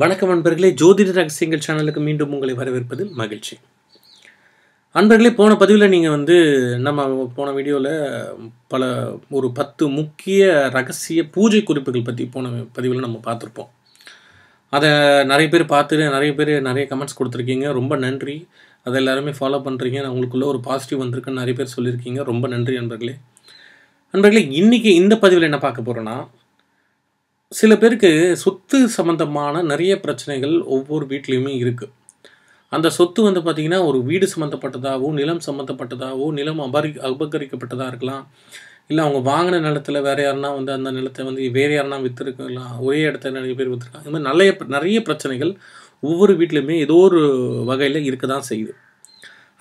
வணக்கம் அன்பர்களே ஜோதிட ரகசியங்கள் சேனலுக்கு மீண்டும் உங்களை வரவேற்பது மகிழ்ச்சி அன்பர்களே போன பதிவில் நீங்கள் வந்து நம்ம போன வீடியோவில் பல ஒரு பத்து முக்கிய ரகசிய பூஜை குறிப்புகள் பற்றி போன பதிவில் நம்ம பார்த்துருப்போம் அதை நிறைய பேர் பார்த்துட்டு நிறைய பேர் நிறைய கமெண்ட்ஸ் கொடுத்துருக்கீங்க ரொம்ப நன்றி அதை எல்லாருமே ஃபாலோ பண்ணுறீங்க நான் உங்களுக்குள்ளே ஒரு பாசிட்டிவ் வந்திருக்குன்னு நிறைய பேர் சொல்லியிருக்கீங்க ரொம்ப நன்றி அன்பர்களே அன்பர்களே இன்றைக்கி இந்த பதிவில் என்ன பார்க்க போகிறோன்னா சில பேருக்கு சொத்து சம்மந்தமான நிறைய பிரச்சனைகள் ஒவ்வொரு வீட்லேயுமே இருக்குது அந்த சொத்து வந்து பார்த்திங்கன்னா ஒரு வீடு சம்மந்தப்பட்டதாகவோ நிலம் சம்மந்தப்பட்டதாகவோ நிலம் அபரி அபகரிக்கப்பட்டதாக இருக்கலாம் இல்லை அவங்க வாங்கின நிலத்தில் வேறு யாருனா வந்து அந்த நிலத்தை வந்து வேறு யாருனா விற்றுருக்கலாம் ஒரே இடத்துல நிறைய பேர் விற்றுருக்காங்க இது மாதிரி நிறைய நிறைய பிரச்சனைகள் ஒவ்வொரு வீட்லேயுமே ஏதோ ஒரு வகையில் இருக்க தான் செய்யுது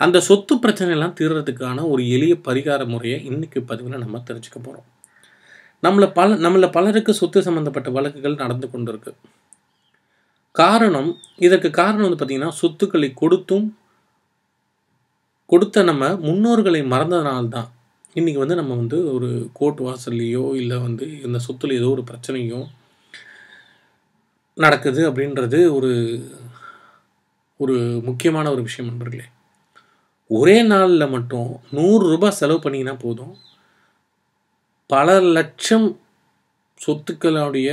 அந்த சொத்து பிரச்சனைலாம் தீர்றதுக்கான ஒரு எளிய பரிகார முறையை இன்றைக்கி பதிவில் நம்ம தெரிஞ்சுக்க போகிறோம் நம்மளை பல நம்மளை பலருக்கு சொத்து சம்மந்தப்பட்ட வழக்குகள் நடந்து கொண்டிருக்கு காரணம் இதற்கு காரணம் வந்து பார்த்திங்கன்னா சொத்துக்களை கொடுத்தும் கொடுத்த நம்ம முன்னோர்களை மறந்ததுனால்தான் இன்றைக்கி வந்து நம்ம வந்து ஒரு கோர்ட் வாசல்லையோ இல்லை வந்து இந்த சொத்துல ஏதோ ஒரு பிரச்சனையோ நடக்குது அப்படின்றது ஒரு ஒரு முக்கியமான ஒரு விஷயம் நண்பர்களே ஒரே நாளில் மட்டும் நூறுரூபா செலவு பண்ணிங்கன்னா போதும் பல லட்சம் சொத்துக்களுடைய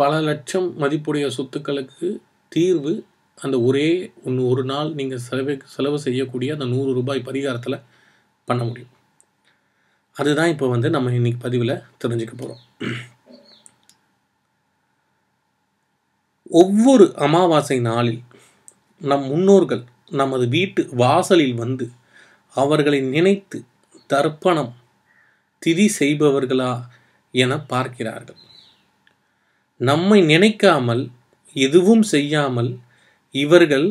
பல லட்சம் மதிப்புடைய சொத்துக்களுக்கு தீர்வு அந்த ஒரே ஒன்று ஒரு நாள் நீங்கள் செலவு செலவு செய்யக்கூடிய அந்த நூறு ரூபாய் பரிகாரத்தில் பண்ண முடியும் அதுதான் இப்போ வந்து நம்ம இன்னைக்கு பதிவில் தெரிஞ்சுக்க போகிறோம் ஒவ்வொரு அமாவாசை நாளில் நம் முன்னோர்கள் நமது வீட்டு வாசலில் வந்து அவர்களை நினைத்து தர்ப்பணம் திதி செய்பவர்களா என பார்க்கிறார்கள் நம்மை நினைக்காமல் எதுவும் செய்யாமல் இவர்கள்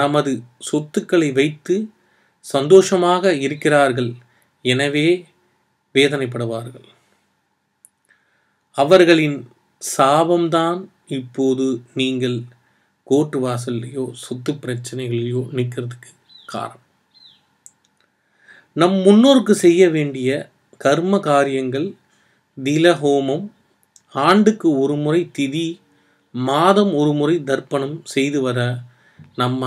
நமது சொத்துக்களை வைத்து சந்தோஷமாக இருக்கிறார்கள் எனவே வேதனைப்படுவார்கள் அவர்களின் சாபம்தான் இப்போது நீங்கள் கோர்ட்டு வாசல்லையோ சொத்து பிரச்சனைகளையோ நிற்கிறதுக்கு காரணம் நம் முன்னோருக்கு செய்ய வேண்டிய கர்ம காரியங்கள் திலஹோமம் ஆண்டுக்கு ஒரு முறை திதி மாதம் ஒரு முறை தர்ப்பணம் செய்து வர நம்ம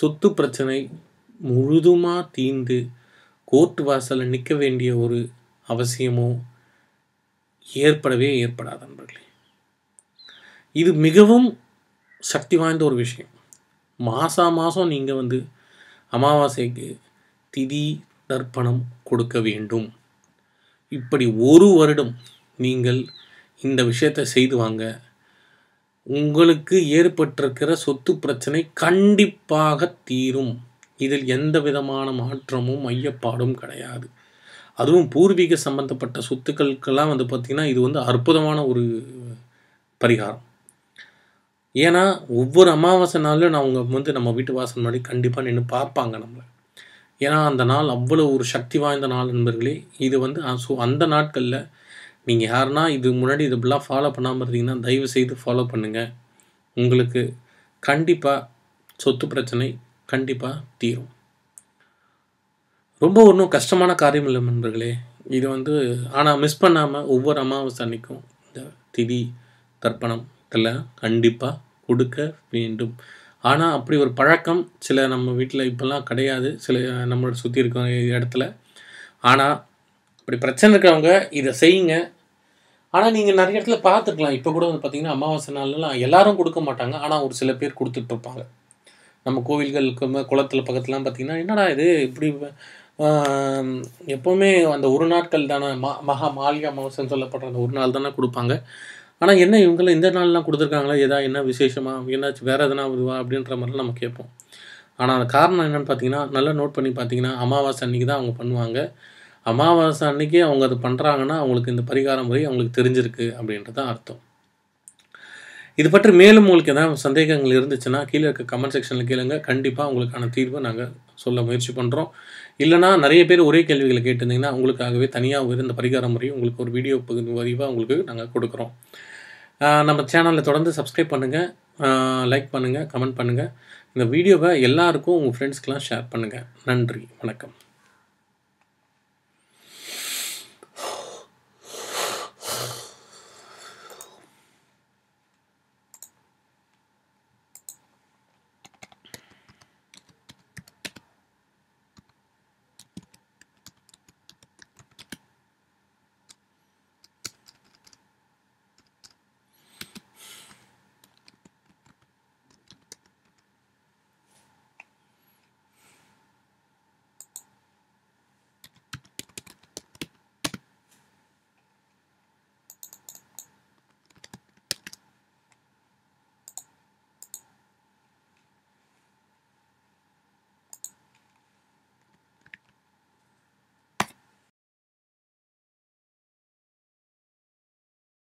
சொத்து பிரச்சனை முழுதுமாக தீந்து கோர்ட் வாசலில் நிற்க வேண்டிய ஒரு அவசியமோ ஏற்படவே ஏற்படாத நண்பர்களே இது மிகவும் சக்தி வாய்ந்த ஒரு விஷயம் மாதம் மாதம் நீங்கள் வந்து அமாவாசைக்கு திதி தர்ப்பணம் கொடுக்க வேண்டும் இப்படி ஒரு வருடம் நீங்கள் இந்த விஷயத்தை செய்து வாங்க உங்களுக்கு ஏற்பட்டிருக்கிற சொத்து பிரச்சனை கண்டிப்பாக தீரும் இதில் எந்த விதமான மாற்றமும் ஐயப்பாடும் கிடையாது அதுவும் பூர்வீக சம்பந்தப்பட்ட சொத்துக்களுக்கெல்லாம் வந்து பார்த்திங்கன்னா இது வந்து அற்புதமான ஒரு பரிகாரம் ஏன்னா ஒவ்வொரு அமாவாசை நாளிலும் நான் அவங்க வந்து நம்ம வீட்டு வாசல் முன்னாடி கண்டிப்பாக நின்று பார்ப்பாங்க நம்மளை ஏன்னா அந்த நாள் அவ்வளோ ஒரு சக்தி வாய்ந்த நாள் நண்பர்களே இது வந்து ஸோ அந்த நாட்களில் நீங்கள் யாருன்னா இது முன்னாடி இது இப்படிலாம் ஃபாலோ பண்ணாமல் இருந்தீங்கன்னா தயவு செய்து ஃபாலோ பண்ணுங்கள் உங்களுக்கு கண்டிப்பாக சொத்து பிரச்சனை கண்டிப்பாக தீரும் ரொம்ப ஒன்றும் கஷ்டமான காரியம் இல்லை நண்பர்களே இது வந்து ஆனால் மிஸ் பண்ணாமல் ஒவ்வொரு அமாவாசை அன்னைக்கும் இந்த திதி தர்ப்பணம் இதெல்லாம் கண்டிப்பாக கொடுக்க வேண்டும் ஆனால் அப்படி ஒரு பழக்கம் சில நம்ம வீட்டில் இப்போல்லாம் கிடையாது சில நம்மளோட சுற்றி இருக்க இடத்துல ஆனால் அப்படி பிரச்சனை இருக்கிறவங்க இதை செய்யுங்க ஆனால் நீங்கள் நிறைய இடத்துல பார்த்துக்கலாம் இப்போ கூட வந்து பார்த்தீங்கன்னா அமாவாசை நாள்லாம் எல்லாரும் கொடுக்க மாட்டாங்க ஆனால் ஒரு சில பேர் கொடுத்துட்ருப்பாங்க நம்ம கோவில்களுக்கு குளத்தில் பக்கத்துலாம் பார்த்திங்கன்னா என்னடா இது இப்படி எப்போவுமே அந்த ஒரு நாட்கள் தானே மா மகா மாளிகை அமாவாசைன்னு சொல்லப்படுற அந்த ஒரு நாள் தானே கொடுப்பாங்க ஆனால் என்ன இவங்களாம் இந்த நாள்லாம் கொடுத்துருக்காங்களா ஏதா என்ன விசேஷமாக என்னாச்சு வேறு எதனா இதுவா அப்படின்ற மாதிரிலாம் நம்ம கேட்போம் ஆனால் காரணம் என்னென்னு பார்த்தீங்கன்னா நல்லா நோட் பண்ணி பார்த்தீங்கன்னா அமாவாசை அன்றைக்கி தான் அவங்க பண்ணுவாங்க அமாவாசை அன்றைக்கி அவங்க அது பண்ணுறாங்கன்னா அவங்களுக்கு இந்த பரிகாரம் முறை அவங்களுக்கு தெரிஞ்சிருக்கு அப்படின்றது தான் அர்த்தம் இது பற்றி மேலும் உங்களுக்கு எதாவது சந்தேகங்கள் இருந்துச்சுன்னா கீழே இருக்க கமெண்ட் செக்ஷனில் கேளுங்க கண்டிப்பாக உங்களுக்கான தீர்வை நாங்கள் சொல்ல முயற்சி பண்ணுறோம் இல்லைனா நிறைய பேர் ஒரே கேள்விகளை கேட்டிருந்தீங்கன்னா உங்களுக்காகவே தனியாக இந்த பரிகார முறையும் உங்களுக்கு ஒரு வீடியோ பதிவு வரிவாக உங்களுக்கு நாங்கள் கொடுக்குறோம் நம்ம சேனலில் தொடர்ந்து சப்ஸ்கிரைப் பண்ணுங்கள் லைக் பண்ணுங்கள் கமெண்ட் பண்ணுங்கள் இந்த வீடியோவை எல்லாருக்கும் உங்கள் ஃப்ரெண்ட்ஸ்க்கெலாம் ஷேர் பண்ணுங்கள் நன்றி வணக்கம்